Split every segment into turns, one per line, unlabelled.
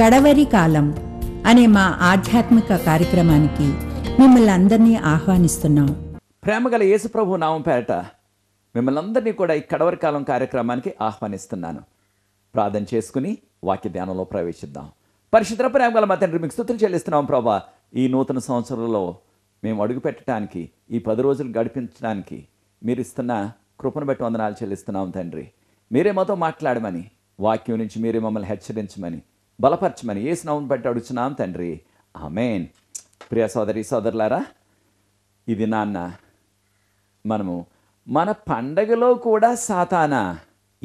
కడవరి కాలం అనే మా ఆధ్యాత్మిక కార్యక్రమానికి మిమ్మల్ని అందరినీ ఆహ్వానిస్తున్నాం ప్రేమగల యేసుప్రభు నామంపేట మిమ్మల్ని అందరినీ కూడా ఈ కడవరి కాలం కార్యక్రమానికి ఆహ్వానిస్తున్నాను ప్రార్థన చేసుకుని వాక్య ధ్యానంలో ప్రవేశిద్దాం పరిశుద్ర గల మా తండ్రి మీకు స్థుతులు చెల్లిస్తున్నాం ప్రభా ఈ నూతన సంవత్సరంలో మేము అడుగు పెట్టడానికి ఈ పది రోజులు గడిపించడానికి మీరు ఇస్తున్న కృపను బట్టి వందనాలు చెల్లిస్తున్నాం తండ్రి మీరే మాతో మాట్లాడమని వాక్యం నుంచి మీరే మమ్మల్ని హెచ్చరించమని బలపరచమని ఏసునామం బట్టి అడుచున్నాం తండ్రి ఆమెన్ ప్రియ సోదరి సోదరులారా ఇది నాన్న మనము మన పండగలో కూడా సాతానా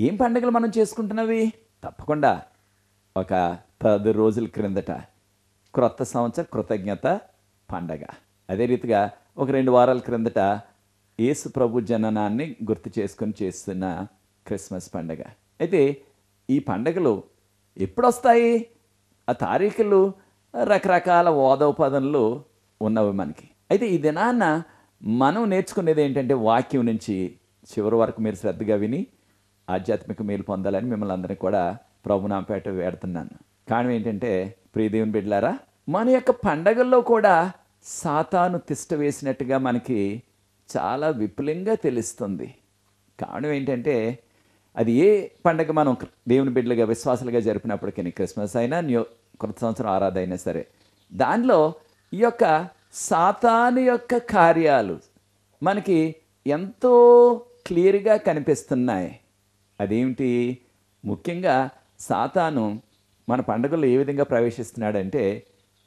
ఏం పండగలు మనం చేసుకుంటున్నవి తప్పకుండా ఒక పది రోజుల క్రిందట క్రొత్త సంవత్సర కృతజ్ఞత పండగ అదే రీతిగా ఒక రెండు వారాల క్రిందట యేసు ప్రభు జననాన్ని గుర్తు చేసుకొని చేస్తున్న క్రిస్మస్ పండగ అయితే ఈ పండగలు ఎప్పుడు వస్తాయి ఆ తారీఖులు రకరకాల ఓదోపదనలు ఉన్నవి మనకి అయితే ఈ దినాన్న మనం నేర్చుకునేది ఏంటంటే వాక్యం నుంచి చివరి వరకు మీరు శ్రద్ధగా విని ఆధ్యాత్మిక మేలు పొందాలని మిమ్మల్ని అందరినీ కూడా ప్రభునాంపేట వేడుతున్నాను కారణం ఏంటంటే ప్రియదేవుని బిడ్లారా మన యొక్క పండగల్లో కూడా సాతాను తిష్ట వేసినట్టుగా మనకి చాలా విపులంగా తెలుస్తుంది కారణం ఏంటంటే అది ఏ పండగ మనం దేవుని బిడ్డలుగా విశ్వాసాలుగా జరిపినప్పటికీ క్రిస్మస్ అయినా న్యూ కొత్త సంవత్సరం ఆరాధ అయినా సరే దానిలో ఈ యొక్క సాతాను యొక్క కార్యాలు మనకి ఎంతో క్లియర్గా కనిపిస్తున్నాయి అదేమిటి ముఖ్యంగా సాతాను మన పండుగల్లో ఏ విధంగా ప్రవేశిస్తున్నాడంటే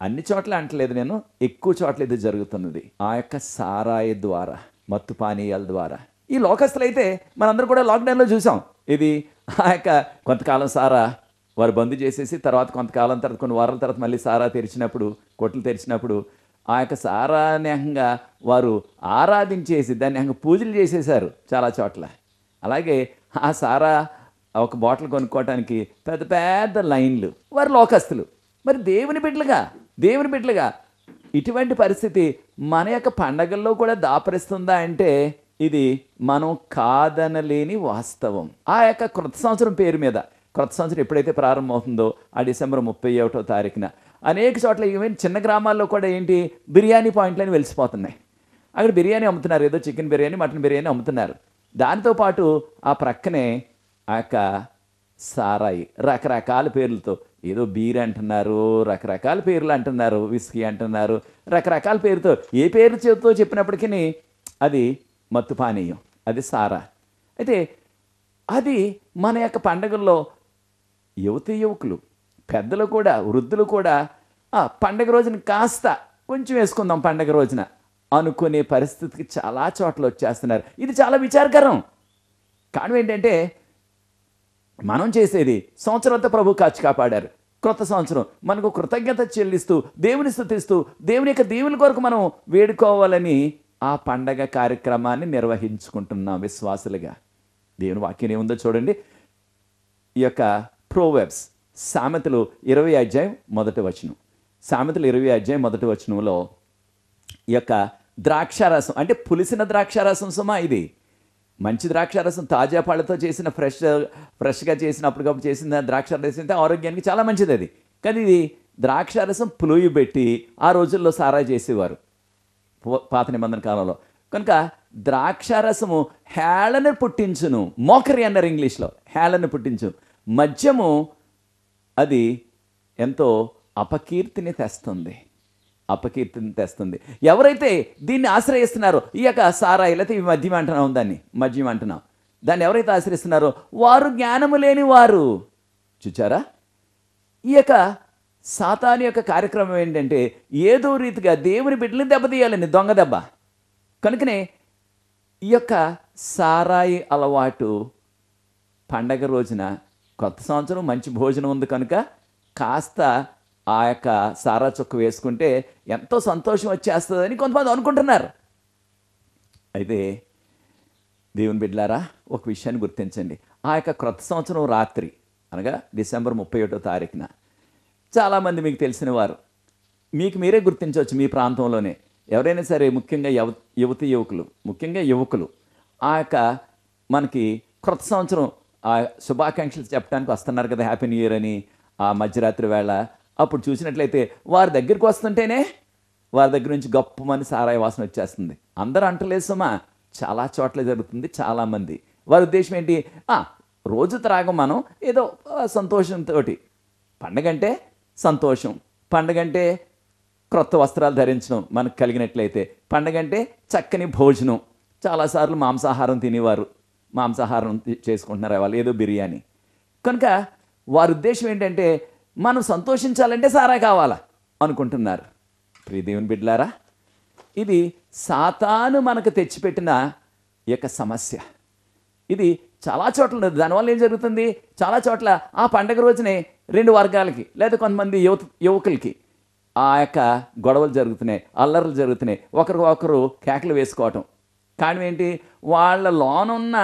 అన్ని చోట్ల అంటలేదు నేను ఎక్కువ చోట్ల ఇది జరుగుతున్నది ఆ యొక్క సారాయి ద్వారా మత్తు పానీయాల ద్వారా ఈ లోకస్తులైతే అయితే మనందరూ కూడా లాక్డౌన్లో చూసాం ఇది ఆ యొక్క కొంతకాలం సారా వారు బంద్ చేసేసి తర్వాత కొంతకాలం తర్వాత కొన్ని వారాల తర్వాత మళ్ళీ సారా తెరిచినప్పుడు కొట్లు తెరిచినప్పుడు ఆ యొక్క సారానేహంగా వారు ఆరాధించేసి దాన్ని పూజలు చేసేసారు చాలా చోట్ల అలాగే ఆ సారా ఒక బాటిల్ కొనుక్కోవటానికి పెద్ద పెద్ద లైన్లు వారు లోకస్తులు మరి దేవుని బిడ్డలుగా దేవుని బిడ్డలుగా ఇటువంటి పరిస్థితి మన యొక్క పండగల్లో కూడా దాపరిస్తుందా అంటే ఇది మనం కాదనలేని వాస్తవం ఆ యొక్క క్రొత్త సంవత్సరం పేరు మీద క్రొత్త సంవత్సరం ఎప్పుడైతే ప్రారంభమవుతుందో ఆ డిసెంబర్ ముప్పై ఒకటో తారీఖున అనేక చోట్ల ఏమైంది చిన్న గ్రామాల్లో కూడా ఏంటి బిర్యానీ పాయింట్లని వెలిసిపోతున్నాయి అక్కడ బిర్యానీ అమ్ముతున్నారు ఏదో చికెన్ బిర్యానీ మటన్ బిర్యానీ అమ్ముతున్నారు దాంతో పాటు ఆ ప్రక్కనే ఆ యొక్క సారాయి రకరకాల పేర్లతో ఏదో బీర్ అంటున్నారు రకరకాల పేర్లు అంటున్నారు విస్కీ అంటున్నారు రకరకాల పేరుతో ఏ పేరు చెబుతూ చెప్పినప్పటికీ అది మత్తు పానీయం అది సారా అయితే అది మన యొక్క పండగల్లో యువతి యువకులు పెద్దలు కూడా వృద్ధులు కూడా పండగ రోజున కాస్త కొంచెం వేసుకుందాం పండగ రోజున అనుకునే పరిస్థితికి చాలా చోట్ల వచ్చేస్తున్నారు ఇది చాలా విచారకరం కారణం ఏంటంటే మనం చేసేది సంవత్సరంతో ప్రభు కాచి కాపాడారు క్రొత్త సంవత్సరం మనకు కృతజ్ఞత చెల్లిస్తూ దేవుని స్థుతిస్తూ దేవుని యొక్క దేవుని కొరకు మనం వేడుకోవాలని ఆ పండగ కార్యక్రమాన్ని నిర్వహించుకుంటున్నాం విశ్వాసులుగా దేవుని వాక్యం ఏముందో చూడండి ఈ యొక్క ప్రోవెబ్స్ సామెతలు ఇరవై అధ్యాయం మొదటి వచనం సామెతలు ఇరవై అధ్యాయం మొదటి వచనంలో ఈ యొక్క ద్రాక్షారసం అంటే పులిసిన ద్రాక్షారసం సుమా ఇది మంచి ద్రాక్షారసం తాజా పళ్ళతో చేసిన ఫ్రెష్ ఫ్రెష్గా చేసిన అప్పటికప్పుడు చేసిన ద్రాక్షారసం అయితే ఆరోగ్యానికి చాలా మంచిది అది కానీ ఇది ద్రాక్షారసం పులుయి పెట్టి ఆ రోజుల్లో సారా చేసేవారు పాత నిబంధన కాలంలో కనుక ద్రాక్షారసము హేళను పుట్టించును మోకరి అన్నారు ఇంగ్లీష్లో హేళను పుట్టించు మద్యము అది ఎంతో అపకీర్తిని తెస్తుంది అపకీర్తిని తెస్తుంది ఎవరైతే దీన్ని ఆశ్రయిస్తున్నారో ఈ యొక్క సారా లేకపోతే ఈ మద్యం అంటున్నాం దాన్ని మద్యం అంటున్నాం దాన్ని ఎవరైతే ఆశ్రయిస్తున్నారో వారు జ్ఞానము లేని వారు చూచారా ఈ యొక్క సాతాని యొక్క కార్యక్రమం ఏంటంటే ఏదో రీతిగా దేవుని బిడ్డలు దెబ్బతీయాలండి దొంగ దెబ్బ కనుకనే ఈ యొక్క సారాయి అలవాటు పండగ రోజున కొత్త సంవత్సరం మంచి భోజనం ఉంది కనుక కాస్త ఆ యొక్క సారా చొక్క వేసుకుంటే ఎంతో సంతోషం వచ్చేస్తుందని కొంతమంది అనుకుంటున్నారు అయితే దేవుని బిడ్డలారా ఒక విషయాన్ని గుర్తించండి ఆ యొక్క క్రొత్త సంవత్సరం రాత్రి అనగా డిసెంబర్ ముప్పై ఒకటో తారీఖున చాలామంది మీకు తెలిసిన వారు మీకు మీరే గుర్తించవచ్చు మీ ప్రాంతంలోనే ఎవరైనా సరే ముఖ్యంగా యవ యువతి యువకులు ముఖ్యంగా యువకులు ఆ యొక్క మనకి క్రొత్త సంవత్సరం ఆ శుభాకాంక్షలు చెప్పడానికి వస్తున్నారు కదా హ్యాపీ న్యూ ఇయర్ అని ఆ మధ్యరాత్రి వేళ అప్పుడు చూసినట్లయితే వారి దగ్గరికి వస్తుంటేనే వారి దగ్గర నుంచి గొప్పమని సారాయి వాసన వచ్చేస్తుంది అందరూ అంటలేదు సుమా చాలా చోట్ల జరుగుతుంది చాలామంది వారి ఉద్దేశం ఏంటి రోజు త్రాగం మనం ఏదో సంతోషంతో పండగ అంటే సంతోషం పండగంటే క్రొత్త వస్త్రాలు ధరించడం మనకు కలిగినట్లయితే పండగంటే చక్కని భోజనం చాలాసార్లు మాంసాహారం తినేవారు మాంసాహారం చేసుకుంటున్నారు వాళ్ళు ఏదో బిర్యానీ కనుక వారి ఉద్దేశం ఏంటంటే మనం సంతోషించాలంటే సారా కావాలా అనుకుంటున్నారు ప్రియదేవుని బిడ్డలారా ఇది సాతాను మనకు తెచ్చిపెట్టిన యొక్క సమస్య ఇది చాలా చోట్ల దానివల్ల ఏం జరుగుతుంది చాలా చోట్ల ఆ పండగ రోజునే రెండు వర్గాలకి లేదా కొంతమంది యువత యువకులకి ఆ యొక్క గొడవలు జరుగుతున్నాయి అల్లర్లు జరుగుతున్నాయి ఒకరికి ఒకరు కేకలు వేసుకోవటం కానీ ఏంటి వాళ్ళ లోనున్న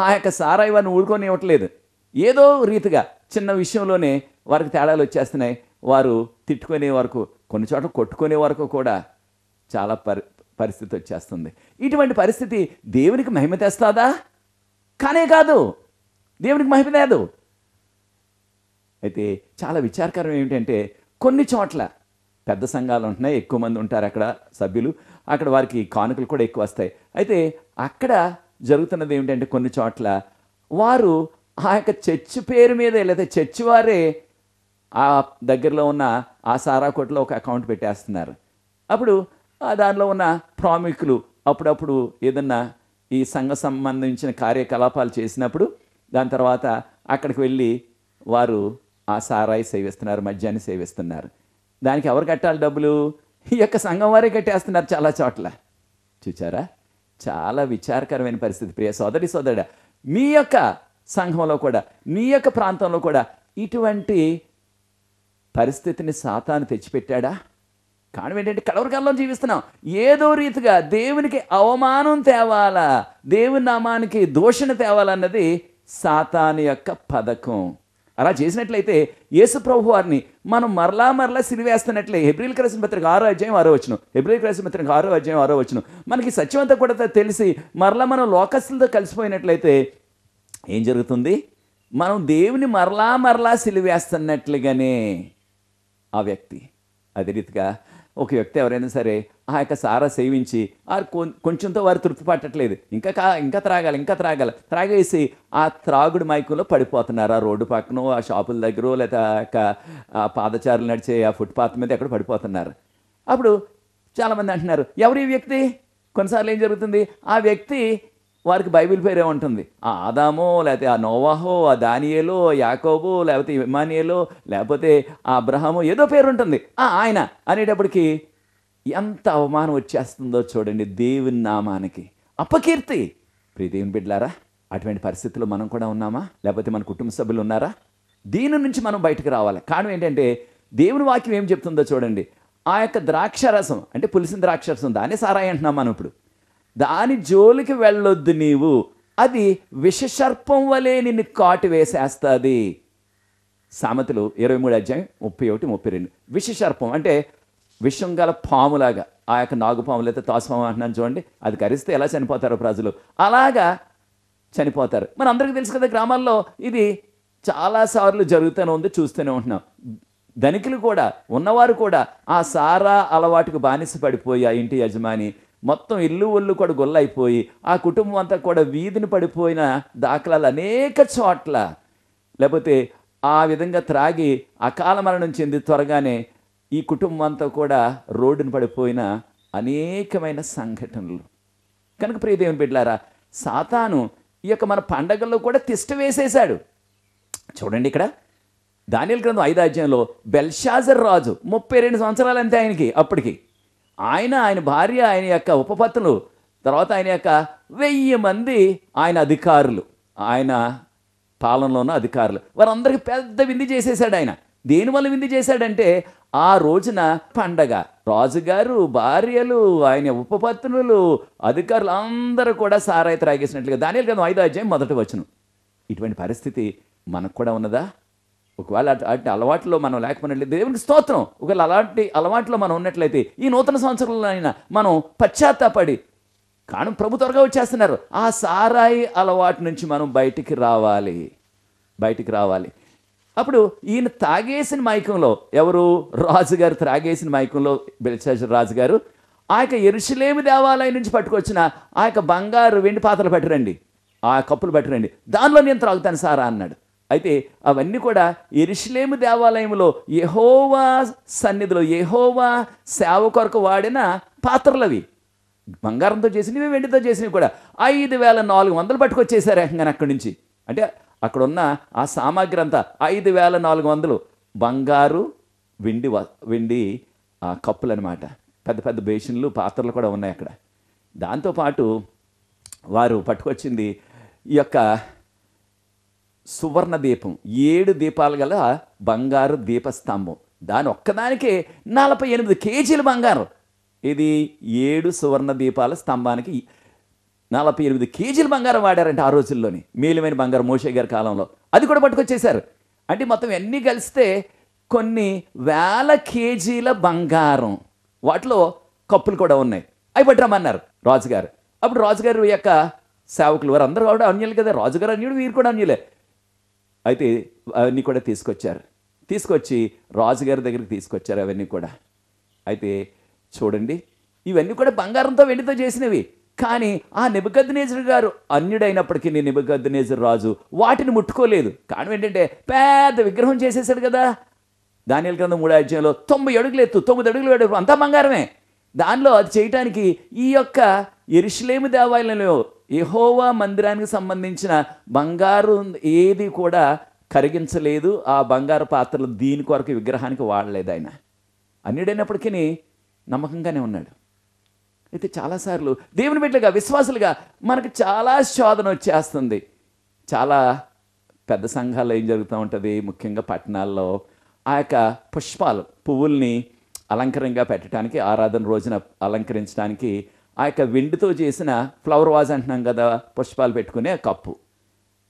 ఆ యొక్క సారాయి వారిని ఊడుకొని ఇవ్వట్లేదు ఏదో రీతిగా చిన్న విషయంలోనే వారికి తేడాలు వచ్చేస్తున్నాయి వారు తిట్టుకునే వరకు కొన్ని చోట్ల కొట్టుకునే వరకు కూడా చాలా పరి పరిస్థితి వచ్చేస్తుంది ఇటువంటి పరిస్థితి దేవునికి మహిమ తెస్తాదా కానే కాదు దేవునికి మహిమ లేదు అయితే చాలా విచారకరం ఏమిటంటే కొన్ని చోట్ల పెద్ద సంఘాలు ఉంటున్నాయి ఎక్కువ మంది ఉంటారు అక్కడ సభ్యులు అక్కడ వారికి కానుకలు కూడా ఎక్కువ వస్తాయి అయితే అక్కడ జరుగుతున్నది ఏమిటంటే కొన్ని చోట్ల వారు ఆ యొక్క చర్చి పేరు మీద లేదా చర్చి వారే ఆ దగ్గరలో ఉన్న ఆ సారాకోట్లో ఒక అకౌంట్ పెట్టేస్తున్నారు అప్పుడు ఆ దానిలో ఉన్న ప్రాముఖ్యులు అప్పుడప్పుడు ఏదన్నా ఈ సంఘ సంబంధించిన కార్యకలాపాలు చేసినప్పుడు దాని తర్వాత అక్కడికి వెళ్ళి వారు ఆ సారాయి సేవిస్తున్నారు మద్యాన్ని సేవిస్తున్నారు దానికి ఎవరు కట్టాలి డబ్బులు ఈ యొక్క సంఘం వారే కట్టేస్తున్నారు చాలా చోట్ల చూచారా చాలా విచారకరమైన పరిస్థితి ప్రియ సోదరి సోదరుడ మీ యొక్క సంఘంలో కూడా మీ యొక్క ప్రాంతంలో కూడా ఇటువంటి పరిస్థితిని సాతాను తెచ్చిపెట్టాడా కానీ ఏంటంటే కలవరకాల్లో జీవిస్తున్నాం ఏదో రీతిగా దేవునికి అవమానం తేవాలా దేవుని నామానికి దూషణ తేవాలన్నది సాతాను యొక్క పథకం అలా చేసినట్లయితే ప్రభు వారిని మనం మరలా మరలా సిరివేస్తున్నట్లే హెబ్రిల్ క్రైసిన పత్రిక ఆరో అధ్యాయం ఆరో వచ్చును హెబ్రిల్ క్రైసిన పత్రిక ఆరో అధ్యాయం ఆరో వచ్చును మనకి సత్యవంత కూడా తెలిసి మరలా మనం లోకస్తులతో కలిసిపోయినట్లయితే ఏం జరుగుతుంది మనం దేవుని మరలా మరలా సిలివేస్తున్నట్లుగానే ఆ వ్యక్తి అదే రీతిగా ఒక వ్యక్తి ఎవరైనా సరే ఆ యొక్క సారా సేవించి వారు కొంచెంతో వారు తృప్తి పట్టట్లేదు ఇంకా కా ఇంకా త్రాగాలి ఇంకా త్రాగాలి త్రాగేసి ఆ త్రాగుడు మైకులో పడిపోతున్నారు ఆ రోడ్డు పక్కన ఆ షాపుల దగ్గర లేదా ఆ పాదచారులు నడిచే ఆ ఫుట్పాత్ మీద ఎక్కడ పడిపోతున్నారు అప్పుడు చాలామంది అంటున్నారు ఎవరు ఈ వ్యక్తి కొన్నిసార్లు ఏం జరుగుతుంది ఆ వ్యక్తి వారికి బైబిల్ పేరే ఉంటుంది ఆ ఆదామో లేకపోతే ఆ నోవాహో ఆ దానియేలో యాకోబో లేకపోతే ఇమానియలో లేకపోతే ఆ అబ్రహామో ఏదో పేరు ఉంటుంది ఆయన అనేటప్పటికీ ఎంత అవమానం వచ్చేస్తుందో చూడండి దేవుని నామానికి అపకీర్తి ప్రియదేవుని బిడ్లారా అటువంటి పరిస్థితుల్లో మనం కూడా ఉన్నామా లేకపోతే మన కుటుంబ సభ్యులు ఉన్నారా దీని నుంచి మనం బయటకు రావాలి కారణం ఏంటంటే దేవుని వాక్యం ఏం చెప్తుందో చూడండి ఆ యొక్క ద్రాక్షరసం అంటే పులిసిన ద్రాక్షరసం దాని సారాయి అంటున్నాం మనం ఇప్పుడు దాని జోలికి వెళ్ళొద్దు నీవు అది విషసర్పం వలె నిన్ను కాటు వేసేస్తుంది సామెతలు ఇరవై మూడు అధ్యాయం ముప్పై ఒకటి ముప్పై రెండు విషసర్పం అంటే విషం గల పాములాగా ఆ యొక్క నాగుపాము అయితే తాసుపాము అంటున్నాను చూడండి అది కరిస్తే ఎలా చనిపోతారో ప్రజలు అలాగా చనిపోతారు మన అందరికీ తెలుసు కదా గ్రామాల్లో ఇది చాలాసార్లు జరుగుతూనే ఉంది చూస్తూనే ఉంటున్నాం ధనికులు కూడా ఉన్నవారు కూడా ఆ సారా అలవాటుకు బానిస పడిపోయి ఆ ఇంటి యజమాని మొత్తం ఇల్లు ఒళ్ళు కూడా గొల్లైపోయి ఆ కుటుంబం అంతా కూడా వీధిని పడిపోయిన దాఖలాలు అనేక చోట్ల లేకపోతే ఆ విధంగా త్రాగి అకాల మరణం చెంది త్వరగానే ఈ కుటుంబం అంతా కూడా రోడ్డును పడిపోయిన అనేకమైన సంఘటనలు కనుక ప్రియదేవుని పెట్టారా సాతాను ఈ యొక్క మన పండగల్లో కూడా తిష్ట వేసేశాడు చూడండి ఇక్కడ దానియల్ గ్రంథం ఐదాజ్యంలో బెల్షాజర్ రాజు ముప్పై రెండు సంవత్సరాలు అంతే ఆయనకి అప్పటికి ఆయన ఆయన భార్య ఆయన యొక్క ఉపపత్తులు తర్వాత ఆయన యొక్క వెయ్యి మంది ఆయన అధికారులు ఆయన పాలనలో ఉన్న అధికారులు వారందరికీ పెద్ద విందు చేసేసాడు ఆయన దేనివల్ల విందు చేశాడంటే ఆ రోజున పండగ రాజుగారు భార్యలు ఆయన ఉపపత్నులు అధికారులు అందరూ కూడా సారాయి త్రాగేసినట్లుగా దాని కదా ఐదో అధ్యాయం మొదట వచ్చును ఇటువంటి పరిస్థితి మనకు కూడా ఉన్నదా ఒకవేళ అటు అలవాట్లో మనం లేకపోయినట్లయితే దేవునికి స్తోత్రం ఒకవేళ అలాంటి అలవాట్లో మనం ఉన్నట్లయితే ఈ నూతన సంవత్సరంలో అయినా మనం పశ్చాత్తాపడి కాను ప్రభు త్వరగా వచ్చేస్తున్నారు ఆ సారాయి అలవాటు నుంచి మనం బయటికి రావాలి బయటికి రావాలి అప్పుడు ఈయన తాగేసిన మైకంలో ఎవరు రాజుగారు త్రాగేసిన మైకంలో బెల్షాజర్ రాజుగారు ఆ యొక్క ఎరుషులేమి దేవాలయం నుంచి పట్టుకొచ్చిన ఆ యొక్క బంగారు వెండి పాత్రలు పెట్టరండి ఆ కప్పులు పెట్టరండి దానిలో నేను త్రాగుతాను సారా అన్నాడు అయితే అవన్నీ కూడా ఎరుషులేము దేవాలయంలో యహోవా సన్నిధిలో యహోవా సేవ కొరకు వాడిన పాత్రలు అవి బంగారంతో చేసినవి వెండితో చేసినవి కూడా ఐదు వేల నాలుగు వందలు పట్టుకొచ్చేసారు ఏకంగా అక్కడి నుంచి అంటే అక్కడున్న ఆ సామాగ్రి అంతా ఐదు వేల నాలుగు వందలు బంగారు వెండి వెండి కప్పులు అనమాట పెద్ద పెద్ద బేషన్లు పాత్రలు కూడా ఉన్నాయి అక్కడ దాంతోపాటు వారు పట్టుకొచ్చింది ఈ యొక్క సువర్ణ దీపం ఏడు దీపాలు గల బంగారు దీపస్తంభం దాని ఒక్కదానికే నలభై ఎనిమిది కేజీలు బంగారం ఇది ఏడు సువర్ణ దీపాల స్తంభానికి నలభై ఎనిమిది కేజీలు బంగారం వాడారంటే ఆ రోజుల్లోని మేలుమైన బంగారం మోషే గారి కాలంలో అది కూడా పట్టుకొచ్చేశారు అంటే మొత్తం అన్నీ కలిస్తే కొన్ని వేల కేజీల బంగారం వాటిలో కప్పులు కూడా ఉన్నాయి అవి పట్టిరమ్మన్నారు రాజుగారు అప్పుడు రాజుగారు యొక్క సేవకులు వారు అందరూ కూడా అన్యులు కదా రాజుగారు అన్యుడు వీరు కూడా అన్యులే అయితే అవన్నీ కూడా తీసుకొచ్చారు తీసుకొచ్చి రాజుగారి దగ్గరికి తీసుకొచ్చారు అవన్నీ కూడా అయితే చూడండి ఇవన్నీ కూడా బంగారంతో వెండితో చేసినవి కానీ ఆ నిబద్ధనేజర్ గారు అన్యుడైనప్పటికీ నీ నిబద్ధనేజర్ రాజు వాటిని ముట్టుకోలేదు కారణం ఏంటంటే పెద్ద విగ్రహం చేసేసాడు కదా దానియల్ గ్రంథం మూడు అధ్యాయంలో తొంభై అడుగులు ఎత్తు తొమ్మిది అడుగులు ఎడుగు అంతా బంగారమే దానిలో అది చేయటానికి ఈ యొక్క ఎరుషులేమి దేవాలయంలో ఎహోవా మందిరానికి సంబంధించిన బంగారు ఏది కూడా కరిగించలేదు ఆ బంగారు పాత్రలు దీని కొరకు విగ్రహానికి వాడలేదు ఆయన అన్నిడైనప్పటికీ నమ్మకంగానే ఉన్నాడు అయితే చాలాసార్లు దేవుని బిడ్డగా విశ్వాసులుగా మనకు చాలా శోధన వచ్చేస్తుంది చాలా పెద్ద సంఘాల్లో ఏం జరుగుతూ ఉంటుంది ముఖ్యంగా పట్టణాల్లో ఆ యొక్క పుష్పాలు పువ్వుల్ని అలంకరంగా పెట్టడానికి ఆరాధన రోజున అలంకరించడానికి ఆ యొక్క విండుతో చేసిన ఫ్లవర్ వాజ్ అంటున్నాం కదా పుష్పాలు పెట్టుకునే కప్పు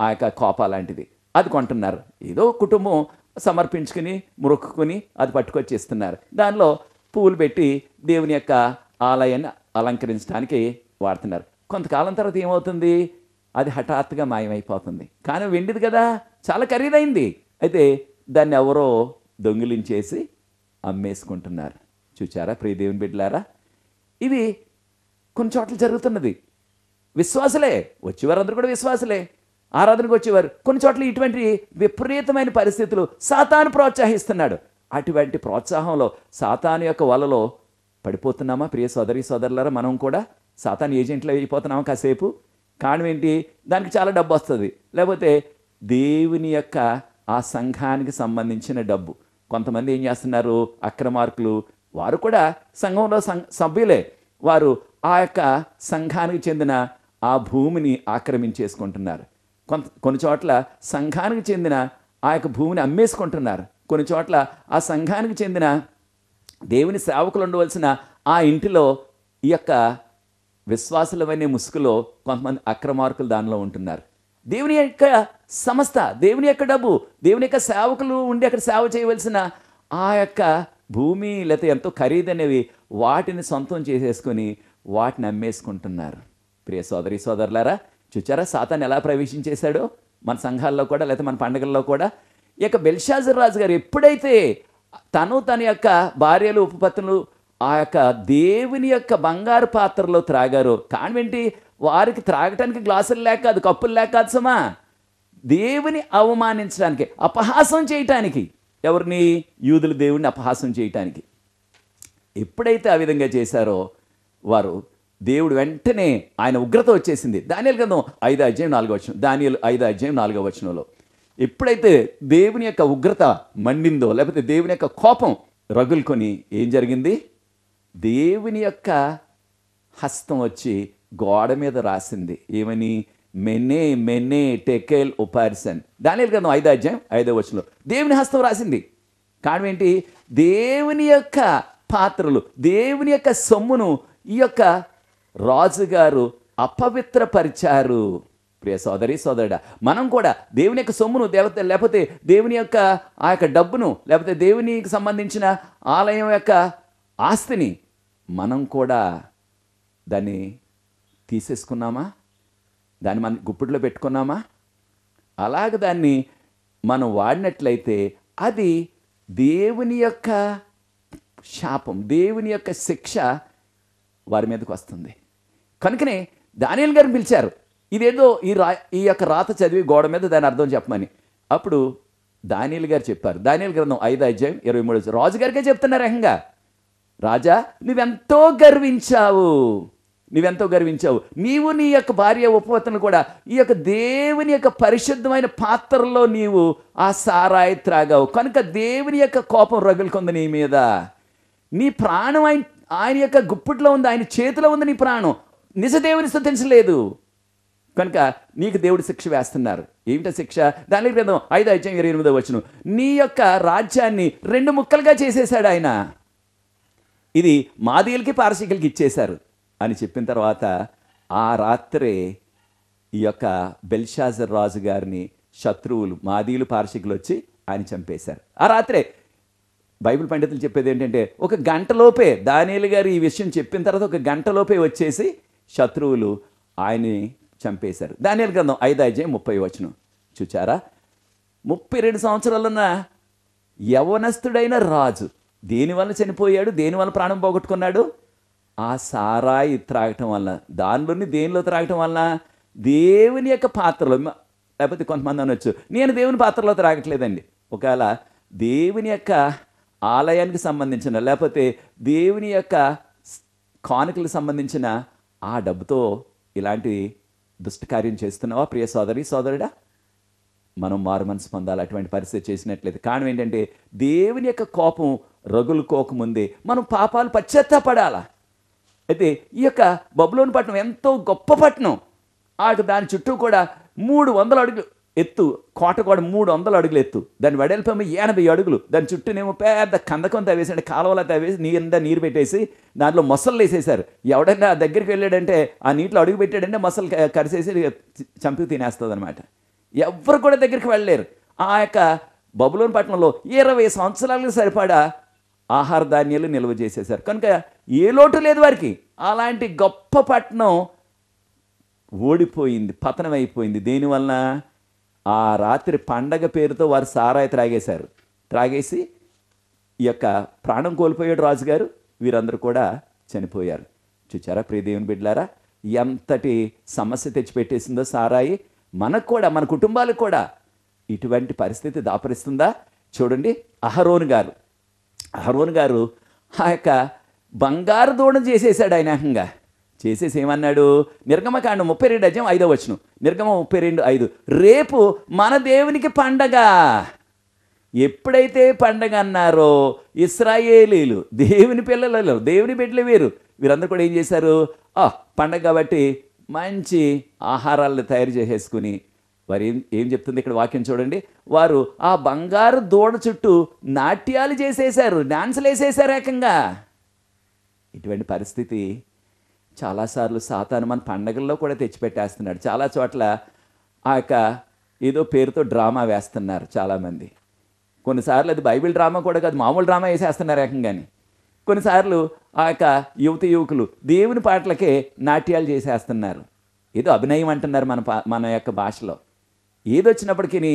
ఆ యొక్క కోప లాంటిది అది కొంటున్నారు ఏదో కుటుంబం సమర్పించుకుని మురుక్కుని అది ఇస్తున్నారు దానిలో పువ్వులు పెట్టి దేవుని యొక్క ఆలయాన్ని అలంకరించడానికి వాడుతున్నారు కొంతకాలం తర్వాత ఏమవుతుంది అది హఠాత్తుగా మాయమైపోతుంది కానీ వెండిది కదా చాలా ఖరీదైంది అయితే దాన్ని ఎవరో దొంగిలించేసి అమ్మేసుకుంటున్నారు చూచారా ప్రియదేవిని బిడ్డలారా ఇది కొన్ని చోట్ల జరుగుతున్నది విశ్వాసులే వచ్చేవారు కూడా విశ్వాసులే ఆరాధనకు వచ్చేవారు కొన్ని చోట్ల ఇటువంటి విపరీతమైన పరిస్థితులు సాతాను ప్రోత్సహిస్తున్నాడు అటువంటి ప్రోత్సాహంలో సాతాను యొక్క వలలో పడిపోతున్నామా ప్రియ సోదరి సోదరులారా మనం కూడా సాతాన్ ఏజెంట్లు అయిపోతున్నాము కాసేపు కారణం ఏంటి దానికి చాలా డబ్బు వస్తుంది లేకపోతే దేవుని యొక్క ఆ సంఘానికి సంబంధించిన డబ్బు కొంతమంది ఏం చేస్తున్నారు అక్రమార్కులు వారు కూడా సంఘంలో సభ్యులే వారు ఆ యొక్క సంఘానికి చెందిన ఆ భూమిని ఆక్రమించేసుకుంటున్నారు కొంత కొన్ని చోట్ల సంఘానికి చెందిన ఆ యొక్క భూమిని అమ్మేసుకుంటున్నారు కొన్ని చోట్ల ఆ సంఘానికి చెందిన దేవుని సేవకులు ఉండవలసిన ఆ ఇంటిలో ఈ యొక్క విశ్వాసులమైన ముసుగులో కొంతమంది అక్రమార్కులు దానిలో ఉంటున్నారు దేవుని యొక్క సంస్థ దేవుని యొక్క డబ్బు దేవుని యొక్క సేవకులు ఉండి అక్కడ సేవ చేయవలసిన ఆ యొక్క భూమి లేకపోతే ఎంతో ఖరీదనేవి వాటిని సొంతం చేసేసుకొని వాటిని అమ్మేసుకుంటున్నారు ప్రియ సోదరి సోదరులారా చూచారా సాతాన్ని ఎలా ప్రవేశించేశాడో మన సంఘాల్లో కూడా లేకపోతే మన పండుగల్లో కూడా ఇక బెల్షాజర్ రాజు గారు ఎప్పుడైతే తను తన యొక్క భార్యలు ఉపపత్నులు ఆ యొక్క దేవుని యొక్క బంగారు పాత్రలో త్రాగారు కారణం వారికి త్రాగటానికి గ్లాసులు లేక అది కప్పులు లేక సమా సుమా దేవుని అవమానించడానికి అపహాసం చేయటానికి ఎవరిని యూదుల దేవుని అపహాసం చేయటానికి ఎప్పుడైతే ఆ విధంగా చేశారో వారు దేవుడు వెంటనే ఆయన ఉగ్రత వచ్చేసింది దాని కదా ఐదు అధ్యాయం నాలుగో వచ్చిన దాని ఐదు అధ్యాయం నాలుగో వచ్చినలో ఎప్పుడైతే దేవుని యొక్క ఉగ్రత మండిందో లేకపోతే దేవుని యొక్క కోపం రగులుకొని ఏం జరిగింది దేవుని యొక్క హస్తం వచ్చి గోడ మీద రాసింది ఏమని మెనే మెనే టెకెల్ ఒపారిసన్ దాని కదా ఐదో అధ్యాయం ఐదో వచనంలో దేవుని హస్తం రాసింది కారణం ఏంటి దేవుని యొక్క పాత్రలు దేవుని యొక్క సొమ్మును ఈ యొక్క రాజుగారు అపవిత్రపరిచారు ప్రియ సోదరి సోదరుడ మనం కూడా దేవుని యొక్క సొమ్మును దేవత లేకపోతే దేవుని యొక్క ఆ యొక్క డబ్బును లేకపోతే దేవునికి సంబంధించిన ఆలయం యొక్క ఆస్తిని మనం కూడా దాన్ని తీసేసుకున్నామా దాన్ని మనం గుప్పిట్లో పెట్టుకున్నామా అలాగ దాన్ని మనం వాడినట్లయితే అది దేవుని యొక్క శాపం దేవుని యొక్క శిక్ష వారి మీదకు వస్తుంది కనుకనే దానియల్ గారిని పిలిచారు ఇదేదో ఈ రా ఈ యొక్క రాత చదివి గోడ మీద దాని అర్థం చెప్పమని అప్పుడు దానియలు గారు చెప్పారు దానియలు గ్రంథం ఐదు అధ్యాయం ఇరవై మూడు రాజుగారికే చెప్తున్నారు ఏకంగా రాజా నువ్వెంతో గర్వించావు నువ్వెంతో గర్వించావు నీవు నీ యొక్క భార్య ఉపవతను కూడా ఈ యొక్క దేవుని యొక్క పరిశుద్ధమైన పాత్రలో నీవు ఆ సారాయి త్రాగావు కనుక దేవుని యొక్క కోపం రగులుకుంది నీ మీద నీ ప్రాణం ఆయన ఆయన యొక్క గుప్పిట్లో ఉంది ఆయన చేతిలో ఉంది నీ ప్రాణం నిజదేవుని స్థుతించలేదు కనుక నీకు దేవుడు శిక్ష వేస్తున్నారు ఏమిటో శిక్ష దానికి క్రితం ఐదు అధ్యాయం ఇరవై ఎనిమిదో వచ్చును నీ యొక్క రాజ్యాన్ని రెండు ముక్కలుగా చేసేశాడు ఆయన ఇది మాదీయులకి పారసీకులకి ఇచ్చేశారు అని చెప్పిన తర్వాత ఆ రాత్రే ఈ యొక్క బెల్షాజర్ రాజు గారిని శత్రువులు మాదీయులు పారసీకులు వచ్చి ఆయన చంపేశారు ఆ రాత్రే బైబిల్ పండితులు చెప్పేది ఏంటంటే ఒక గంటలోపే దానియలు గారు ఈ విషయం చెప్పిన తర్వాత ఒక గంటలోపే వచ్చేసి శత్రువులు ఆయన్ని చంపేశారు దానియల్ గ్రంథం ఐదు అధ్యాయం ముప్పై వచనం చూచారా ముప్పై రెండు సంవత్సరాలున్న యవనస్తుడైన రాజు దేనివల్ల చనిపోయాడు దేనివల్ల ప్రాణం పోగొట్టుకున్నాడు ఆ సారాయి త్రాగటం వల్ల దానిలోని దేనిలో త్రాగటం వల్ల దేవుని యొక్క పాత్రలో లేకపోతే కొంతమంది అనొచ్చు నేను దేవుని పాత్రలో త్రాగట్లేదండి ఒకవేళ దేవుని యొక్క ఆలయానికి సంబంధించిన లేకపోతే దేవుని యొక్క కానుకలకు సంబంధించిన ఆ డబ్బుతో ఇలాంటి దుష్టకార్యం చేస్తున్నావా ప్రియ సోదరి సోదరుడా మనం మారు మనసు పొందాలి అటువంటి పరిస్థితి చేసినట్లేదు కారణం ఏంటంటే దేవుని యొక్క కోపం రగులుకోకముందే మనం పాపాలు పశ్చాత్తాపడాలా అయితే ఈ యొక్క బబులోని పట్టణం ఎంతో గొప్ప పట్టణం ఆ దాని చుట్టూ కూడా మూడు వందల అడుగులు ఎత్తు కోటగోడ మూడు వందల అడుగులు ఎత్తు దాని వెడల్పేమో ఎనభై అడుగులు దాని చుట్టూనేమో పెద్ద కందకం తవ్వేసండి కాలువలా తవ్వేసి నీరంతా నీరు పెట్టేసి దాంట్లో మొసళ్ళు వేసేసారు ఎవడన్నా దగ్గరికి వెళ్ళాడంటే ఆ నీటిలో అడుగు పెట్టాడంటే మొసలు కరిసేసి చంపి తినేస్తుంది అనమాట ఎవరు కూడా దగ్గరికి వెళ్ళలేరు ఆ యొక్క బబులోని పట్టణంలో ఇరవై సంవత్సరాలకు సరిపడా ఆహార ధాన్యాలు నిల్వ చేసేశారు కనుక ఏ లోటు లేదు వారికి అలాంటి గొప్ప పట్టణం ఓడిపోయింది పతనమైపోయింది దేనివల్ల ఆ రాత్రి పండగ పేరుతో వారు సారాయి త్రాగేశారు త్రాగేసి ఈ యొక్క ప్రాణం కోల్పోయాడు రాజుగారు వీరందరూ కూడా చనిపోయారు చూచారా ప్రియదేవుని బిడ్డలారా ఎంతటి సమస్య తెచ్చిపెట్టేసిందో సారాయి మనకు కూడా మన కుటుంబాలకు కూడా ఇటువంటి పరిస్థితి దాపరిస్తుందా చూడండి అహరోన్ గారు అహరోన్ గారు ఆ యొక్క బంగారు దూడం చేసేసాడు ఆయన ఏకంగా చేసేసి ఏమన్నాడు నిర్గమకాండం ముప్పై రెండు అజయం ఐదో వచ్చును నిర్గమ ముప్పై రెండు ఐదు రేపు మన దేవునికి పండగ ఎప్పుడైతే పండగ అన్నారో ఇస్రాయేలీలు దేవుని పిల్లలలో దేవుని బిడ్డలు వేరు వీరందరూ కూడా ఏం చేశారు ఆ పండగ కాబట్టి మంచి ఆహారాలను తయారు చేసేసుకుని వారు ఏం ఏం చెప్తుంది ఇక్కడ వాక్యం చూడండి వారు ఆ బంగారు దూడ చుట్టూ నాట్యాలు చేసేసారు డాన్సులు వేసేసారు ఏకంగా ఇటువంటి పరిస్థితి చాలాసార్లు సాతాను మన పండగల్లో కూడా తెచ్చిపెట్టేస్తున్నాడు చాలా చోట్ల ఆ యొక్క ఏదో పేరుతో డ్రామా వేస్తున్నారు చాలామంది కొన్నిసార్లు అది బైబిల్ డ్రామా కూడా కాదు మామూలు డ్రామా వేసేస్తున్నారు ఏకంగాని కొన్నిసార్లు ఆ యొక్క యువతి యువకులు దేవుని పాటలకే నాట్యాలు చేసేస్తున్నారు ఏదో అభినయం అంటున్నారు మన మన యొక్క భాషలో ఏదొచ్చినప్పటికీ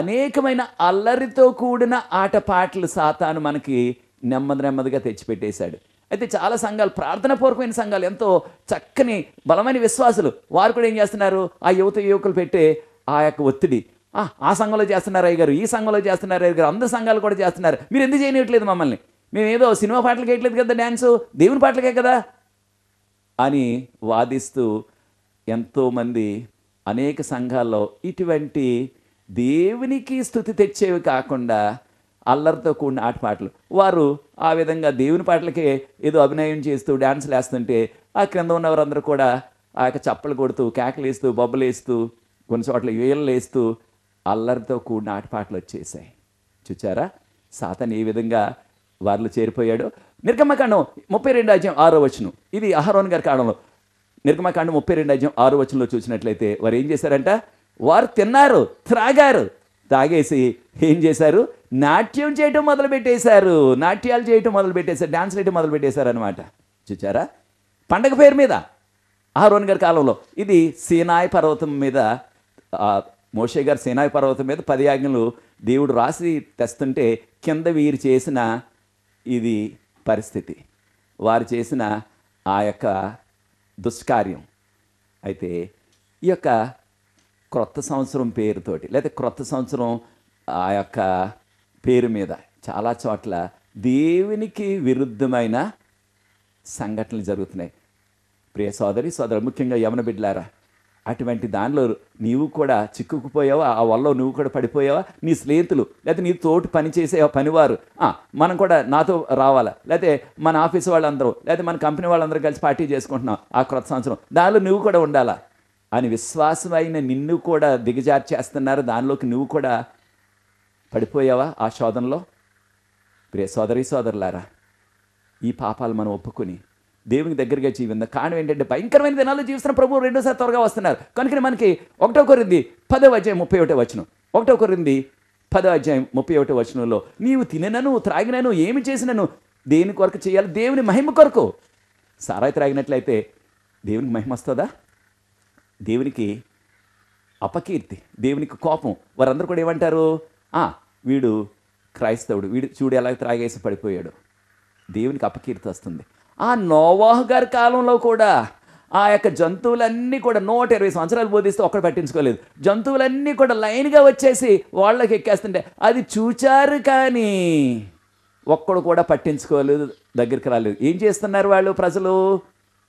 అనేకమైన అల్లరితో కూడిన ఆట పాటలు సాతాను మనకి నెమ్మది నెమ్మదిగా తెచ్చిపెట్టేశాడు అయితే చాలా సంఘాలు ప్రార్థన ప్రార్థనపూర్వకమైన సంఘాలు ఎంతో చక్కని బలమైన విశ్వాసులు వారు కూడా ఏం చేస్తున్నారు ఆ యువత యువకులు పెట్టే ఆ యొక్క ఒత్తిడి ఆ సంఘంలో చేస్తున్నారు అయ్యగారు ఈ సంఘంలో చేస్తున్నారు అయ్య గారు అందరు సంఘాలు కూడా చేస్తున్నారు మీరు ఎందుకు చేయనివ్వట్లేదు మమ్మల్ని మేము ఏదో సినిమా పాటలకి వేయట్లేదు కదా డ్యాన్సు దేవుని పాటలకే కదా అని వాదిస్తూ ఎంతోమంది అనేక సంఘాల్లో ఇటువంటి దేవునికి స్థుతి తెచ్చేవి కాకుండా అల్లరితో కూడిన ఆట పాటలు వారు ఆ విధంగా దేవుని పాటలకే ఏదో అభినయం చేస్తూ డ్యాన్సులు వేస్తుంటే ఆ క్రింద ఉన్న వారందరూ కూడా ఆ యొక్క చప్పలు కొడుతూ కేకలు వేస్తూ బొబ్బలు వేస్తూ కొన్ని చోట్ల వేయలు వేస్తూ అల్లరితో కూడిన ఆటపాటలు వచ్చేసాయి చూచారా సాతన్ ఏ విధంగా వారిలో చేరిపోయాడు నిర్గమకాండం ముప్పై రెండు అధ్యాయం ఆరో వచనం ఇది అహరోన్ గారి కాలంలో నిర్గమకాండం ముప్పై రెండు అధ్యాయం ఆరో వచనంలో చూసినట్లయితే వారు ఏం చేశారంట వారు తిన్నారు త్రాగారు తాగేసి ఏం చేశారు నాట్యం చేయటం మొదలుపెట్టేశారు నాట్యాలు చేయటం మొదలుపెట్టేశారు డాన్స్ వేయటం మొదలుపెట్టేశారు అనమాట చూచారా పండగ పేరు మీద ఆహరోన్ గారి కాలంలో ఇది సీనాయి పర్వతం మీద మోషే గారు సీనాయి పర్వతం మీద పది ఆజ్ఞలు దేవుడు రాసి తెస్తుంటే కింద వీరు చేసిన ఇది పరిస్థితి వారు చేసిన ఆ యొక్క దుష్కార్యం అయితే ఈ యొక్క క్రొత్త సంవత్సరం పేరుతోటి లేదా క్రొత్త సంవత్సరం ఆ యొక్క పేరు మీద చాలా చోట్ల దేవునికి విరుద్ధమైన సంఘటనలు జరుగుతున్నాయి ప్రియ సోదరి సోదరు ముఖ్యంగా యమన బిడ్డలారా అటువంటి దానిలో నీవు కూడా చిక్కుకుపోయావా ఆ వల్ల నువ్వు కూడా పడిపోయావా నీ స్నేహితులు లేకపోతే నీ తోటి పని పనివారు మనం కూడా నాతో రావాలా లేకపోతే మన ఆఫీస్ వాళ్ళందరూ లేకపోతే మన కంపెనీ వాళ్ళందరూ కలిసి పార్టీ చేసుకుంటున్నాం ఆ క్రొత్త సంవత్సరం దానిలో నువ్వు కూడా ఉండాలా అని విశ్వాసమైన నిన్ను కూడా దిగజార్చేస్తున్నారు దానిలోకి నువ్వు కూడా పడిపోయావా ఆ శోధనలో ప్రియ సోదరి సోదరులారా ఈ పాపాలు మనం ఒప్పుకుని దేవుని దగ్గరగా జీవిందా కారణం ఏంటంటే భయంకరమైన దినాలు జీవిస్తున్న ప్రభు రెండోసారి త్వరగా వస్తున్నారు కనుక మనకి ఒకటో కొరింది పదో అధ్యాయం ముప్పై ఒకటో వచనం ఒకటో కొరింది పదో అధ్యాయం ముప్పై ఒకటో వచనంలో నీవు తిననను త్రాగినను ఏమి చేసినను దేని కొరకు చేయాలి దేవుని మహిమ కొరకు సారాయి త్రాగినట్లయితే దేవునికి మహిమ వస్తుందా దేవునికి అపకీర్తి దేవునికి కోపం వారందరూ కూడా ఏమంటారు వీడు క్రైస్తవుడు వీడు చూడు ఎలా త్రాగేసి పడిపోయాడు దేవునికి అపకీర్తి వస్తుంది ఆ నోవాహు గారి కాలంలో కూడా ఆ యొక్క జంతువులన్నీ కూడా నూట ఇరవై సంవత్సరాలు బోధిస్తే ఒక్కడ పట్టించుకోలేదు జంతువులన్నీ కూడా లైన్గా వచ్చేసి వాళ్ళకి ఎక్కేస్తుంటే అది చూచారు కానీ ఒక్కడు కూడా పట్టించుకోలేదు దగ్గరికి రాలేదు ఏం చేస్తున్నారు వాళ్ళు ప్రజలు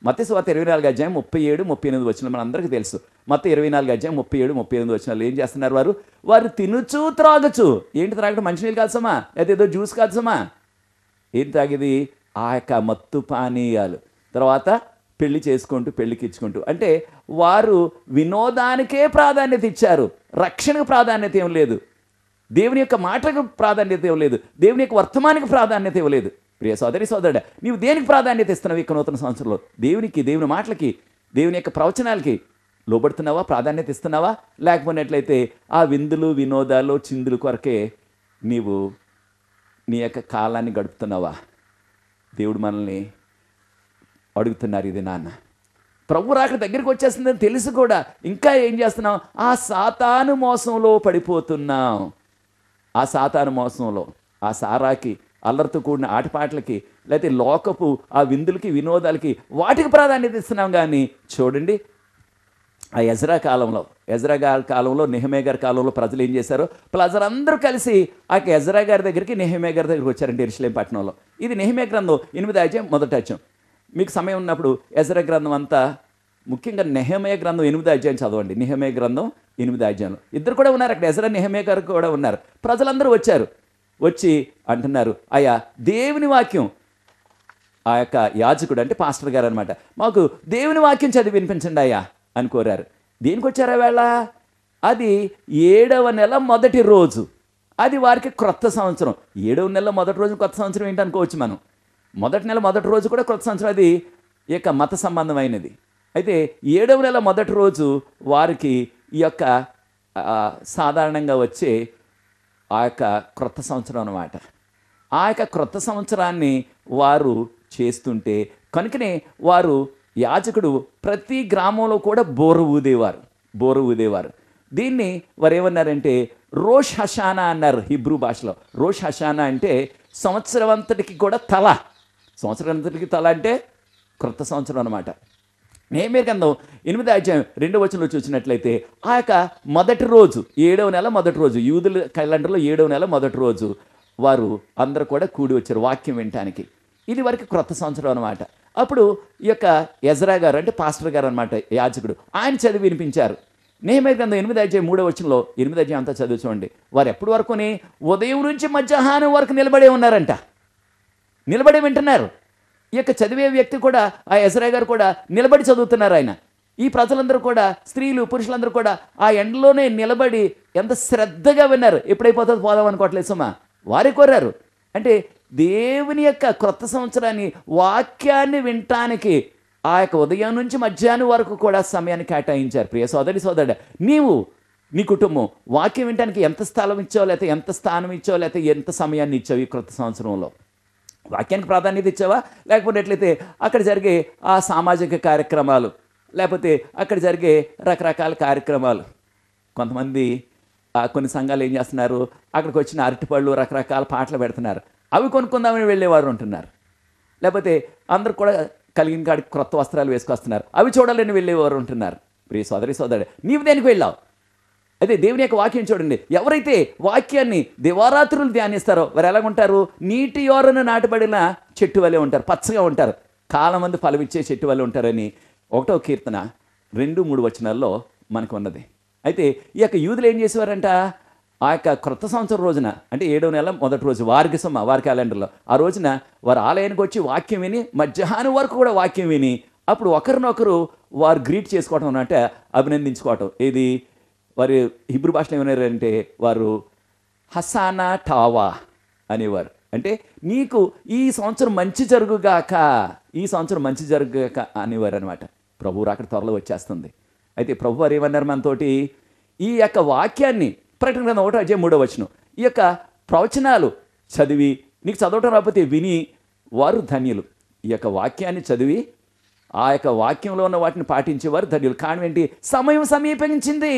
మత స్వాత ఇరవై నాలుగు అధ్యాయం ముప్పై ఏడు ముప్పై ఎనిమిది వచ్చిన మనందరికీ తెలుసు మత ఇరవై నాలుగు అధ్యాయం ముప్పై ఏడు ముప్పై ఎనిమిది వచ్చినాలు ఏం చేస్తున్నారు వారు వారు తినుచు త్రాగచ్చు ఏంటి త్రాగడం మంచినీళ్ళు కాల్సమా లేదా ఏదో జ్యూస్ కాల్సమా ఏం తాగేది ఆ యొక్క మత్తు పానీయాలు తర్వాత పెళ్లి చేసుకుంటూ పెళ్లికి ఇచ్చుకుంటూ అంటే వారు వినోదానికే ప్రాధాన్యత ఇచ్చారు రక్షణకు ప్రాధాన్యత ఏం లేదు దేవుని యొక్క మాటకు ప్రాధాన్యత ఇవ్వలేదు దేవుని యొక్క వర్తమానికి ప్రాధాన్యత ఇవ్వలేదు ప్రియ సోదరి సోదరుడు నీవు దేనికి ప్రాధాన్యత ఇస్తున్నావు ఇక నూతన సంవత్సరంలో దేవునికి దేవుని మాటలకి దేవుని యొక్క ప్రవచనాలకి లోబడుతున్నావా ప్రాధాన్యత ఇస్తున్నావా లేకపోయినట్లయితే ఆ విందులు వినోదాలు చిందులు కొరకే నీవు నీ యొక్క కాలాన్ని గడుపుతున్నావా దేవుడు మనల్ని అడుగుతున్నారు ఇది నాన్న ప్రభు రాక దగ్గరికి వచ్చేస్తుందని తెలుసు కూడా ఇంకా ఏం చేస్తున్నావు ఆ సాతాను మోసంలో పడిపోతున్నాం ఆ సాతాను మోసంలో ఆ సారాకి అల్లరితో కూడిన ఆటపాటలకి లేకపోతే లోకపు ఆ విందులకి వినోదాలకి వాటికి ప్రాధాన్యత ఇస్తున్నాం కానీ చూడండి ఆ ఎజరా కాలంలో ఎజరా గారి కాలంలో నెహమే గారి కాలంలో ప్రజలు ఏం చేశారు ప్రజలందరూ కలిసి ఆ ఎజరా గారి దగ్గరికి నెహమే గారి దగ్గరికి వచ్చారండి ఇరుషులేం పట్టణంలో ఇది నెహమే గ్రంథం ఎనిమిది అధ్యాయం మొదటి అధ్యాయం మీకు సమయం ఉన్నప్పుడు ఎజరా గ్రంథం అంతా ముఖ్యంగా నెహమే గ్రంథం ఎనిమిది అధ్యాయం చదవండి నెహమే గ్రంథం ఎనిమిది అధ్యాయంలో ఇద్దరు కూడా ఉన్నారు అక్కడ ఎజరా నెహమే గారు కూడా ఉన్నారు ప్రజలందరూ వచ్చారు వచ్చి అంటున్నారు అయ్యా దేవుని వాక్యం ఆ యొక్క యాజకుడు అంటే పాస్టర్ గారు అనమాట మాకు దేవుని వాక్యం చదివి వినిపించండి అయ్యా అని కోరారు దేనికి వచ్చారా వేళ అది ఏడవ నెల మొదటి రోజు అది వారికి క్రొత్త సంవత్సరం ఏడవ నెల మొదటి రోజు కొత్త సంవత్సరం ఏంటనుకోవచ్చు మనం మొదటి నెల మొదటి రోజు కూడా కొత్త సంవత్సరం అది యొక్క మత సంబంధమైనది అయితే ఏడవ నెల మొదటి రోజు వారికి ఈ యొక్క సాధారణంగా వచ్చే ఆ యొక్క క్రొత్త సంవత్సరం అనమాట ఆ యొక్క క్రొత్త సంవత్సరాన్ని వారు చేస్తుంటే కనుకనే వారు యాజకుడు ప్రతి గ్రామంలో కూడా బోర ఊదేవారు బోర ఊదేవారు దీన్ని వారు ఏమన్నారంటే రోష్ హషానా అన్నారు హిబ్రూ భాషలో రోష్ హషానా అంటే సంవత్సరం అంతటికి కూడా తల సంవత్సరం అంతటికి తల అంటే క్రొత్త సంవత్సరం అనమాట నేమే గ్రంథం ఎనిమిది అధ్యాయం రెండవ వచనం చూసినట్లయితే వచ్చినట్లయితే ఆ యొక్క మొదటి రోజు ఏడవ నెల మొదటి రోజు యూదుల క్యాలెండర్లో ఏడవ నెల మొదటి రోజు వారు అందరు కూడా కూడి వచ్చారు వాక్యం వినటానికి ఇది వరకు క్రొత్త సంవత్సరం అనమాట అప్పుడు ఈ యొక్క ఎజరా గారు అంటే పాస్టర్ గారు అనమాట యాజకుడు ఆయన చదివి వినిపించారు నేమే గ్రంథం ఎనిమిది అధ్యాయం మూడో వచనంలో ఎనిమిది అధ్యాయం అంతా చదువు చూడండి వారు ఎప్పటి వరకుని ఉదయం నుంచి మధ్యాహ్నం వరకు నిలబడే ఉన్నారంట నిలబడే వింటున్నారు ఈ యొక్క చదివే వ్యక్తి కూడా ఆ ఎజరాయ్ గారు కూడా నిలబడి చదువుతున్నారు ఆయన ఈ ప్రజలందరూ కూడా స్త్రీలు పురుషులందరూ కూడా ఆ ఎండలోనే నిలబడి ఎంత శ్రద్ధగా విన్నారు ఎప్పుడైపోతుంది పోదాం అనుకోవట్లేదు సుమా వారే కోరారు అంటే దేవుని యొక్క క్రొత్త సంవత్సరాన్ని వాక్యాన్ని వినటానికి ఆ యొక్క ఉదయం నుంచి మధ్యాహ్నం వరకు కూడా సమయాన్ని కేటాయించారు ప్రియ సోదరి సోదరుడు నీవు నీ కుటుంబం వాక్యం వినడానికి ఎంత స్థలం ఇచ్చావు లేకపోతే ఎంత స్థానం ఇచ్చావు లేకపోతే ఎంత సమయాన్ని ఇచ్చావు ఈ క్రొత్త సంవత్సరంలో వాక్యానికి ప్రాధాన్యత ఇచ్చావా ఎట్లయితే అక్కడ జరిగే ఆ సామాజిక కార్యక్రమాలు లేకపోతే అక్కడ జరిగే రకరకాల కార్యక్రమాలు కొంతమంది కొన్ని సంఘాలు ఏం చేస్తున్నారు అక్కడికి వచ్చిన అరటిపళ్ళు రకరకాల పాటలు పెడుతున్నారు అవి కొనుక్కుందామని వెళ్ళేవారు ఉంటున్నారు లేకపోతే అందరు కూడా కలిగిన కాడికి క్రొత్త వస్త్రాలు వేసుకొస్తున్నారు అవి చూడాలని వెళ్ళేవారు ఉంటున్నారు ప్రియ సోదరి సోదరి నీవు దేనికి వెళ్ళావు అయితే దేవుని యొక్క వాక్యం చూడండి ఎవరైతే వాక్యాన్ని దివారాత్రులు ధ్యానిస్తారో వారు ఎలాగుంటారు నీటి ఓరను నాటబడిన చెట్టు వలె ఉంటారు పచ్చగా ఉంటారు కాలం మంది ఫలమిచ్చే చెట్టు వలె ఉంటారని ఒకటో కీర్తన రెండు మూడు వచనాల్లో మనకు ఉన్నది అయితే ఈ యొక్క యూదులు ఏం చేసేవారంట ఆ యొక్క క్రొత్త సంవత్సరం రోజున అంటే ఏడో నెల మొదటి రోజు సమ్మ వారి క్యాలెండర్లో ఆ రోజున వారు ఆలయానికి వచ్చి వాక్యం విని మధ్యాహ్నం వరకు కూడా వాక్యం విని అప్పుడు ఒకరినొకరు వారు గ్రీట్ చేసుకోవటం అన్నట్టు అభినందించుకోవటం ఏది వారు హిబ్రూ భాషలో అంటే వారు హసానా టావా అనేవారు అంటే నీకు ఈ సంవత్సరం మంచి జరుగుగాక ఈ సంవత్సరం మంచి జరుగుగాక అనేవారు అనమాట ప్రభువు అక్కడ త్వరలో వచ్చేస్తుంది అయితే ప్రభు వారు ఏమన్నారు మనతోటి ఈ యొక్క వాక్యాన్ని ప్రకటన గ్రంథం ఒకటో అజయ్ మూడో వచనం ఈ యొక్క ప్రవచనాలు చదివి నీకు చదవటం రాకపోతే విని వారు ధన్యులు ఈ యొక్క వాక్యాన్ని చదివి ఆ యొక్క వాక్యంలో ఉన్న వాటిని పాటించేవారు ధన్యులు కానీ ఏంటి సమయం సమీపించింది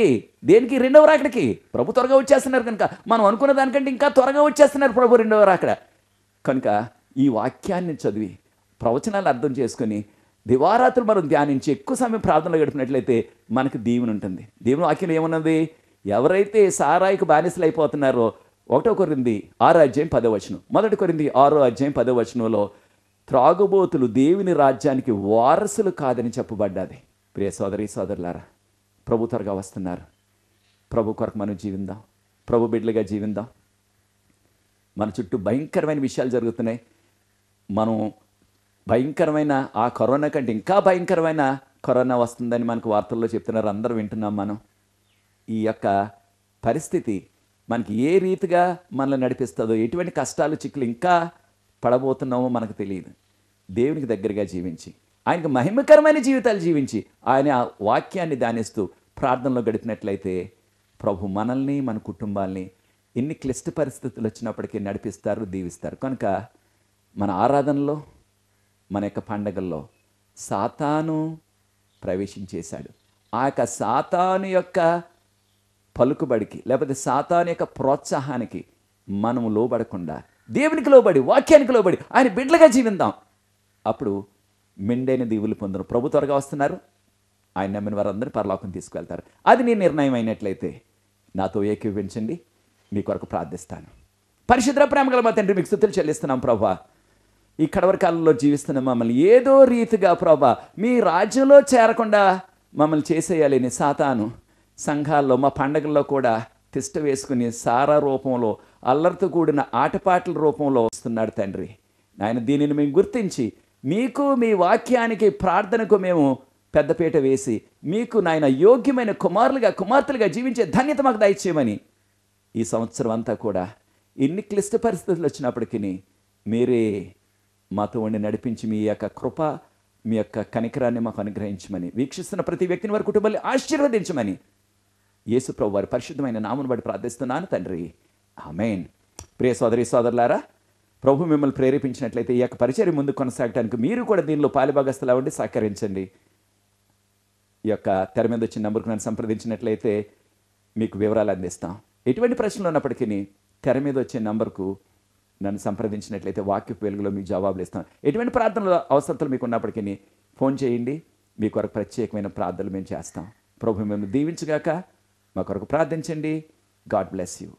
దేనికి రెండవ రాకడికి ప్రభు త్వరగా వచ్చేస్తున్నారు కనుక మనం అనుకున్న దానికంటే ఇంకా త్వరగా వచ్చేస్తున్నారు ప్రభు రెండవ రాకడ కనుక ఈ వాక్యాన్ని చదివి ప్రవచనాలు అర్థం చేసుకుని దివారాత్రులు మనం ధ్యానించి ఎక్కువ సమయం ప్రార్థనలు గడిపినట్లయితే మనకు దీవుని ఉంటుంది దేవుని వాక్యం ఏమున్నది ఎవరైతే సారాయికి బానిసలు అయిపోతున్నారో ఒకటో కొరింది ఆరో అధ్యాయం పదవచనం మొదటి కొరింది ఆరో అధ్యాయం పదవచనంలో త్రాగుబోతులు దేవుని రాజ్యానికి వారసులు కాదని చెప్పబడ్డది ప్రియ సోదరి సోదరులారా ప్రభు త్వరగా వస్తున్నారు ప్రభు కొరకు మనం జీవిందాం ప్రభు బిడ్డలుగా జీవిందాం మన చుట్టూ భయంకరమైన విషయాలు జరుగుతున్నాయి మనం భయంకరమైన ఆ కరోనా కంటే ఇంకా భయంకరమైన కరోనా వస్తుందని మనకు వార్తల్లో చెప్తున్నారు అందరూ వింటున్నాం మనం ఈ యొక్క పరిస్థితి మనకి ఏ రీతిగా మనల్ని నడిపిస్తుందో ఎటువంటి కష్టాలు చిక్కులు ఇంకా పడబోతున్నామో మనకు తెలియదు దేవునికి దగ్గరగా జీవించి ఆయనకు మహిమకరమైన జీవితాలు జీవించి ఆయన ఆ వాక్యాన్ని దానిస్తూ ప్రార్థనలో గడిపినట్లయితే ప్రభు మనల్ని మన కుటుంబాల్ని ఎన్ని క్లిష్ట పరిస్థితులు వచ్చినప్పటికీ నడిపిస్తారు దీవిస్తారు కనుక మన ఆరాధనలో మన యొక్క పండగల్లో సాతాను ప్రవేశించేశాడు ఆ యొక్క సాతాను యొక్క పలుకుబడికి లేకపోతే సాతాను యొక్క ప్రోత్సాహానికి మనము లోబడకుండా దేవునికి లోబడి వాక్యానికి లోబడి ఆయన బిడ్డలుగా జీవిందాం అప్పుడు మెండైన దీవులు పొందరు ప్రభు త్వరగా వస్తున్నారు ఆయన నమ్మిన వారందరూ పరలోకం తీసుకువెళ్తారు అది నీ నిర్ణయం అయినట్లయితే నాతో ఏకీవించండి మీ కొరకు ప్రార్థిస్తాను పరిశుద్ర ప్రేమగల మా తండ్రి మీకు స్థుతులు చెల్లిస్తున్నాం ప్రభా ఈ కాలంలో జీవిస్తున్న మమ్మల్ని ఏదో రీతిగా ప్రభా మీ రాజ్యంలో చేరకుండా మమ్మల్ని చేసేయాలని సాతాను సంఘాల్లో మా పండగల్లో కూడా తిష్ట వేసుకుని సారా రూపంలో అల్లరితో కూడిన ఆటపాటల రూపంలో వస్తున్నాడు తండ్రి నాయన దీనిని మేము గుర్తించి మీకు మీ వాక్యానికి ప్రార్థనకు మేము పెద్దపీట వేసి మీకు నాయన యోగ్యమైన కుమారులుగా కుమార్తెలుగా జీవించే ధన్యత మాకు దయచేయమని ఈ సంవత్సరం అంతా కూడా ఇన్ని క్లిష్ట పరిస్థితులు వచ్చినప్పటికీ మీరే మాతో ఉండి నడిపించి మీ యొక్క కృప మీ యొక్క కనికరాన్ని మాకు అనుగ్రహించమని వీక్షిస్తున్న ప్రతి వ్యక్తిని వారి కుటుంబాన్ని ఆశీర్వదించమని యేసుప్రభు వారి పరిశుద్ధమైన నామను బట్టి ప్రార్థిస్తున్నాను తండ్రి ఆమెన్ ప్రియ సోదరి సోదరులారా ప్రభు మిమ్మల్ని ప్రేరేపించినట్లయితే ఈ యొక్క పరిచయం ముందు కొనసాగడానికి మీరు కూడా దీనిలో పాలిభాగస్తులా అవ్వండి సహకరించండి ఈ యొక్క తెర మీద వచ్చిన నెంబర్కు నన్ను సంప్రదించినట్లయితే మీకు వివరాలు అందిస్తాం ఎటువంటి ప్రశ్నలు ఉన్నప్పటికీ తెర మీద వచ్చే నంబర్కు నన్ను సంప్రదించినట్లయితే వాక్య వెలుగులో మీకు జవాబులు ఇస్తాం ఎటువంటి ప్రార్థనలు అవసరతలు మీకు ఉన్నప్పటికీ ఫోన్ చేయండి మీ కొరకు ప్రత్యేకమైన ప్రార్థనలు మేము చేస్తాం ప్రభు మిమ్మల్ని దీవించగాక మా కొరకు ప్రార్థించండి గాడ్ బ్లెస్ యూ